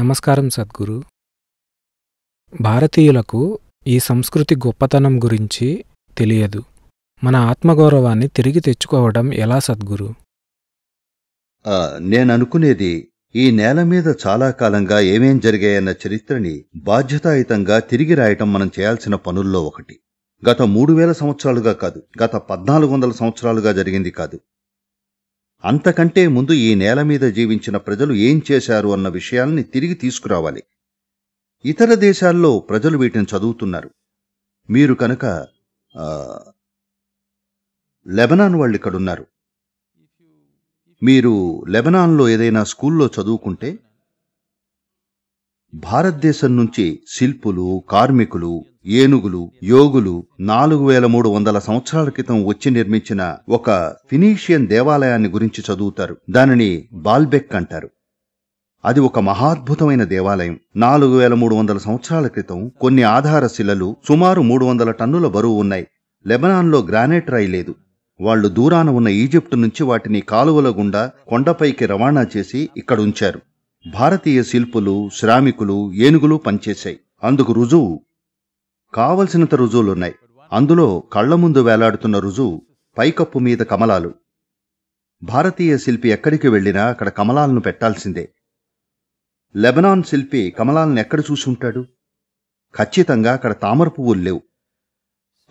నమస్కారం సద్గురు భారతీయులకు ఈ సంస్కృతి గొప్పతనం గురించి తెలియదు మన ఆత్మగౌరవాన్ని తిరిగి తెచ్చుకోవడం ఎలా సద్గురు నేననుకునేది ఈ నేల మీద చాలా కాలంగా ఏమేం జరిగాయన్న చరిత్రని బాధ్యతాయుతంగా తిరిగి రాయటం మనం చేయాల్సిన పనుల్లో ఒకటి గత మూడు వేల సంవత్సరాలుగా కాదు గత పద్నాలుగు వందల సంవత్సరాలుగా జరిగింది కాదు అంతకంటే ముందు ఈ నేల మీద జీవించిన ప్రజలు ఏం చేశారు అన్న విషయాల్ని తిరిగి తీసుకురావాలి ఇతర దేశాల్లో ప్రజలు వీటిని చదువుతున్నారు మీరు కనుక లెబనాన్ వాళ్ళు ఇక్కడున్నారు మీరు లెబనాన్లో ఏదైనా స్కూల్లో చదువుకుంటే భారతదేశం నుంచి శిల్పులు కార్మికులు ఏనుగులు యోగులు నాలుగు వేల మూడు వందల సంవత్సరాల క్రితం వచ్చి నిర్మించిన ఒక ఫినీషియన్ దేవాలయాన్ని గురించి చదువుతారు దానిని బాల్బెక్ అంటారు అది ఒక మహాద్భుతమైన దేవాలయం నాలుగు వేల మూడు వందల సంవత్సరాల క్రితం కొన్ని ఆధార శిలలు సుమారు మూడు వందల టన్నుల బరువు ఉన్నాయి లెబనాన్లో గ్రానైట్ రాయి లేదు వాళ్లు దూరాన ఉన్న ఈజిప్టు నుంచి వాటిని కాలువల గుండా కొండపైకి రవాణా చేసి ఇక్కడ ఉంచారు భారతీయ శిల్పులు శ్రామికులు ఏనుగులు పనిచేశాయి అందుకు రుజువు కావలసినంత రుజువులున్నాయి అందులో కళ్ల ముందు వేలాడుతున్న రుజువు పైకప్పు మీద కమలాలు భారతీయ శిల్పి ఎక్కడికి వెళ్ళినా అక్కడ కమలాలను పెట్టాల్సిందే లెబనాన్ శిల్పి కమలాలను ఎక్కడ చూసి ఉంటాడు ఖచ్చితంగా అక్కడ తామర పువ్వులు లేవు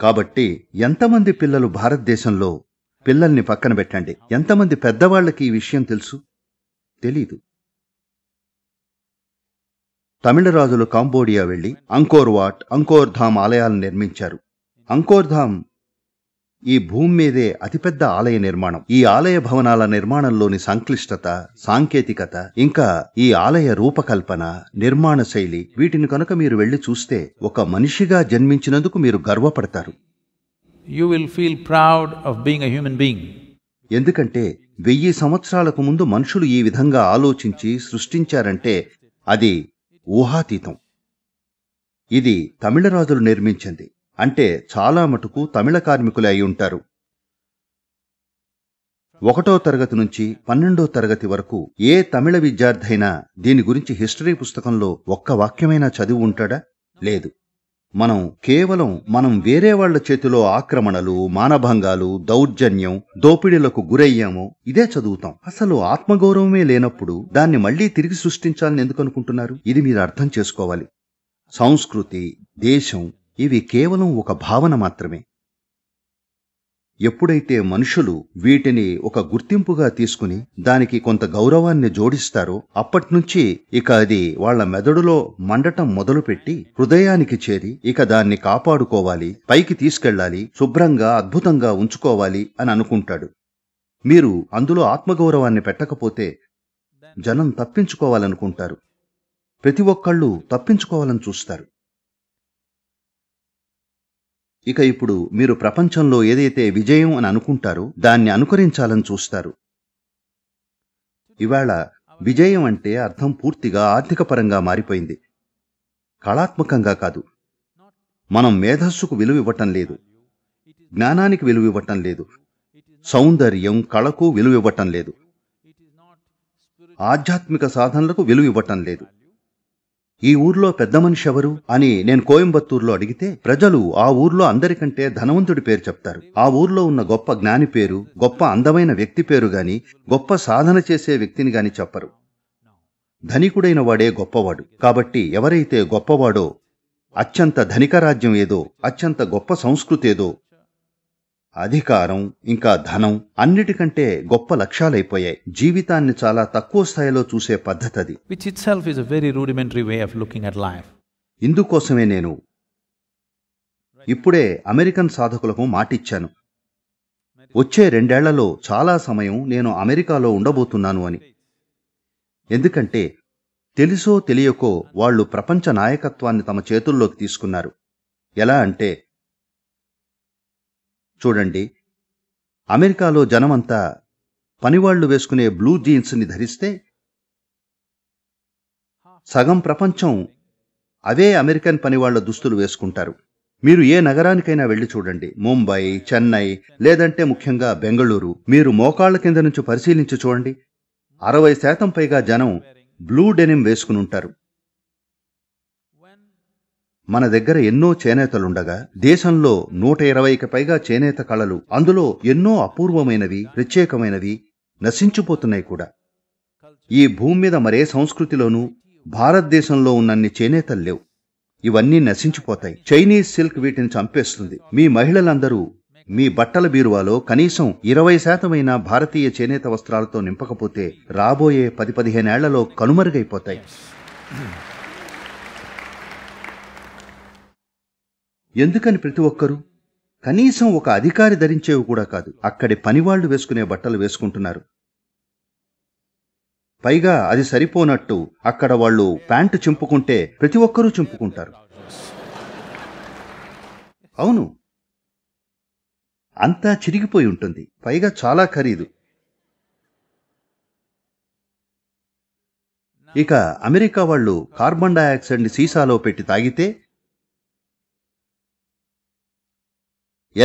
కాబట్టి ఎంతమంది పిల్లలు భారతదేశంలో పిల్లల్ని పక్కన పెట్టండి ఎంతమంది పెద్దవాళ్ళకి ఈ విషయం తెలుసు తెలీదు తమిళ రాజులు కాంబోడియా వెళ్లి అంకోర్వాట్ అంకోర్ధామ్ ఆలయాలను నిర్మించారు అంకోర్ధామ్ ఈ భూమి మీదే అతిపెద్ద ఆలయ నిర్మాణం ఈ ఆలయ భవనాల నిర్మాణంలోని సంక్లిష్టత సాంకేతికత ఇంకా ఈ ఆలయ రూపకల్పన నిర్మాణ శైలి వీటిని కనుక మీరు వెళ్ళి చూస్తే ఒక మనిషిగా జన్మించినందుకు మీరు గర్వపడతారు you will feel proud of being human being ఎందుకంటే వెయ్యి సంవత్సరాలకు ముందు మనుషులు ఈ విధంగా ఆలోచించి సృష్టించారంటే అది ఊహాతీతం ఇది తమిళ రాజులు నిర్మించింది అంటే చాలా మటుకు తమిళ కార్మికులే అయి ఉంటారు ఒకటో తరగతి నుంచి పన్నెండో తరగతి వరకు ఏ తమిళ విద్యార్థైనా దీని గురించి హిస్టరీ పుస్తకంలో ఒక్క వాక్యమైనా చదివి ఉంటాడా లేదు మనం కేవలం మనం వేరే వాళ్ల చేతిలో ఆక్రమణలు మానభంగాలు దౌర్జన్యం దోపిడీలకు గురయ్యామో ఇదే చదువుతాం అసలు ఆత్మగౌరవమే లేనప్పుడు దాన్ని మళ్లీ తిరిగి సృష్టించాలని ఎందుకు అనుకుంటున్నారు ఇది మీరు అర్థం చేసుకోవాలి సంస్కృతి దేశం ఇవి కేవలం ఒక భావన మాత్రమే ఎప్పుడైతే మనుషులు వీటిని ఒక గుర్తింపుగా తీసుకుని దానికి కొంత గౌరవాన్ని జోడిస్తారో అప్పట్నుంచి ఇక అది వాళ్ల మెదడులో మండటం మొదలుపెట్టి హృదయానికి చేరి ఇక దాన్ని కాపాడుకోవాలి పైకి తీసుకెళ్లాలి శుభ్రంగా అద్భుతంగా ఉంచుకోవాలి అని అనుకుంటాడు మీరు అందులో ఆత్మగౌరవాన్ని పెట్టకపోతే జనం తప్పించుకోవాలనుకుంటారు ప్రతి ఒక్కళ్ళు తప్పించుకోవాలని చూస్తారు ఇక ఇప్పుడు మీరు ప్రపంచంలో ఏదైతే విజయం అని అనుకుంటారో దాన్ని అనుకరించాలని చూస్తారు ఇవాళ విజయం అంటే అర్థం పూర్తిగా ఆర్థికపరంగా మారిపోయింది కళాత్మకంగా కాదు మనం మేధస్సుకు విలువ ఇవ్వటం లేదు జ్ఞానానికి విలువ ఇవ్వటం లేదు సౌందర్యం కళకు విలువ ఇవ్వటం లేదు ఆధ్యాత్మిక సాధనలకు విలువ ఇవ్వటం లేదు ఈ ఊర్లో పెద్ద మనిషి ఎవరు అని నేను కోయంబత్తూరులో అడిగితే ప్రజలు ఆ ఊర్లో అందరికంటే ధనవంతుడి పేరు చెప్తారు ఆ ఊర్లో ఉన్న గొప్ప జ్ఞాని పేరు గొప్ప అందమైన వ్యక్తి పేరు గాని గొప్ప సాధన చేసే వ్యక్తిని గాని చెప్పరు ధనికుడైన వాడే గొప్పవాడు కాబట్టి ఎవరైతే గొప్పవాడో అత్యంత ధనిక రాజ్యం ఏదో అత్యంత గొప్ప సంస్కృతి ఏదో అధికారం ఇంకా ధనం అన్నిటికంటే గొప్ప లక్ష్యాలైపోయాయి జీవితాన్ని చాలా తక్కువ స్థాయిలో చూసే పద్ధతి which itself is a very rudimentary way of looking at life ఇందుకోసమే నేను ఇప్పుడే అమెరికన్ సాధకులకు మాటిచ్చాను వచ్చే రెండేళ్లలో చాలా సమయం నేను అమెరికాలో ఉండబోతున్నాను అని ఎందుకంటే తెలుసో తెలియకో వాళ్ళు ప్రపంచ నాయకత్వాన్ని తమ చేతుల్లోకి తీసుకున్నారు ఎలా అంటే చూడండి అమెరికాలో జనమంతా పనివాళ్లు వేసుకునే బ్లూ జీన్స్ని ధరిస్తే సగం ప్రపంచం అవే అమెరికన్ పనివాళ్ల దుస్తులు వేసుకుంటారు మీరు ఏ నగరానికైనా వెళ్ళి చూడండి ముంబై చెన్నై లేదంటే ముఖ్యంగా బెంగళూరు మీరు మోకాళ్ల కింద నుంచి పరిశీలించి చూడండి అరవై శాతం పైగా జనం బ్లూ డెనిమ్ వేసుకుని ఉంటారు మన దగ్గర ఎన్నో చేనేతలుండగా దేశంలో నూట ఇరవైకి పైగా చేనేత కళలు అందులో ఎన్నో అపూర్వమైనవి ప్రత్యేకమైనవి నశించిపోతున్నాయి కూడా ఈ భూమి మీద మరే సంస్కృతిలోనూ భారతదేశంలో ఉన్నన్ని చేనేతలు లేవు ఇవన్నీ నశించిపోతాయి చైనీస్ సిల్క్ వీటిని చంపేస్తుంది మీ మహిళలందరూ మీ బట్టల బీరువాలో కనీసం ఇరవై శాతమైన భారతీయ చేనేత వస్త్రాలతో నింపకపోతే రాబోయే పది పదిహేనేళ్లలో కనుమరుగైపోతాయి ఎందుకని ప్రతి ఒక్కరూ కనీసం ఒక అధికారి ధరించేవి కూడా కాదు అక్కడి పనివాళ్లు వేసుకునే బట్టలు వేసుకుంటున్నారు పైగా అది సరిపోనట్టు అక్కడ వాళ్ళు ప్యాంటు చింపుకుంటే ప్రతి ఒక్కరూ చింపుకుంటారు అవును అంతా చిరిగిపోయి ఉంటుంది పైగా చాలా ఖరీదు ఇక అమెరికా వాళ్ళు కార్బన్ డయాక్సైడ్ని సీసాలో పెట్టి తాగితే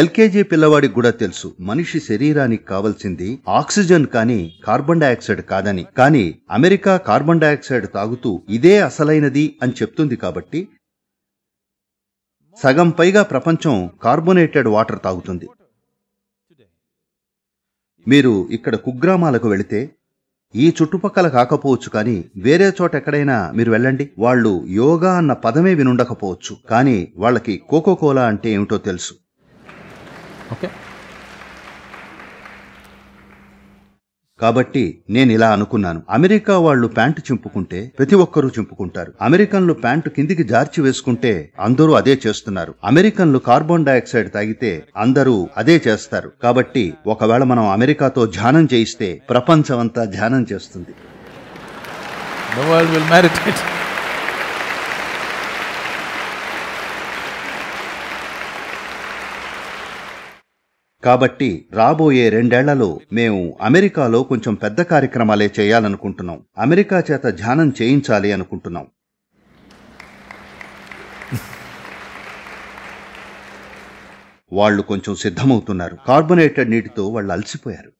ఎల్కేజీ పిల్లవాడికి కూడా తెలుసు మనిషి శరీరానికి కావలసింది ఆక్సిజన్ కానీ కార్బన్ డయాక్సైడ్ కాదని కానీ అమెరికా కార్బన్ డయాక్సైడ్ తాగుతూ ఇదే అసలైనది అని చెప్తుంది కాబట్టి సగం పైగా ప్రపంచం కార్బోనేటెడ్ వాటర్ తాగుతుంది మీరు ఇక్కడ కుగ్రామాలకు వెళితే ఈ చుట్టుపక్కల కాకపోవచ్చు కానీ వేరే చోట ఎక్కడైనా మీరు వెళ్ళండి వాళ్ళు యోగా అన్న పదమే వినుండకపోవచ్చు కానీ వాళ్ళకి కోకోకోలా అంటే ఏమిటో తెలుసు ఓకే కాబట్టి నేను ఇలా అనుకున్నాను అమెరికా వాళ్ళు ప్యాంటు చింపుకుంటే ప్రతి ఒక్కరూ చింపుకుంటారు అమెరికన్లు ప్యాంటు కిందికి జార్చి వేసుకుంటే అందరూ అదే చేస్తున్నారు అమెరికన్లు కార్బన్ డైఆక్సైడ్ తాగితే అందరూ అదే చేస్తారు కాబట్టి ఒకవేళ మనం అమెరికాతో ధ్యానం చేయిస్తే ప్రపంచం అంతా ధ్యానం చేస్తుంది కాబట్టి రాబోయే రెండేళ్లలో మేము అమెరికాలో కొంచెం పెద్ద కార్యక్రమాలే చేయాలనుకుంటున్నాం అమెరికా చేత ధ్యానం చేయించాలి అనుకుంటున్నాం వాళ్ళు కొంచెం సిద్ధమవుతున్నారు కార్బొనేటెడ్ నీటితో వాళ్ళు అలసిపోయారు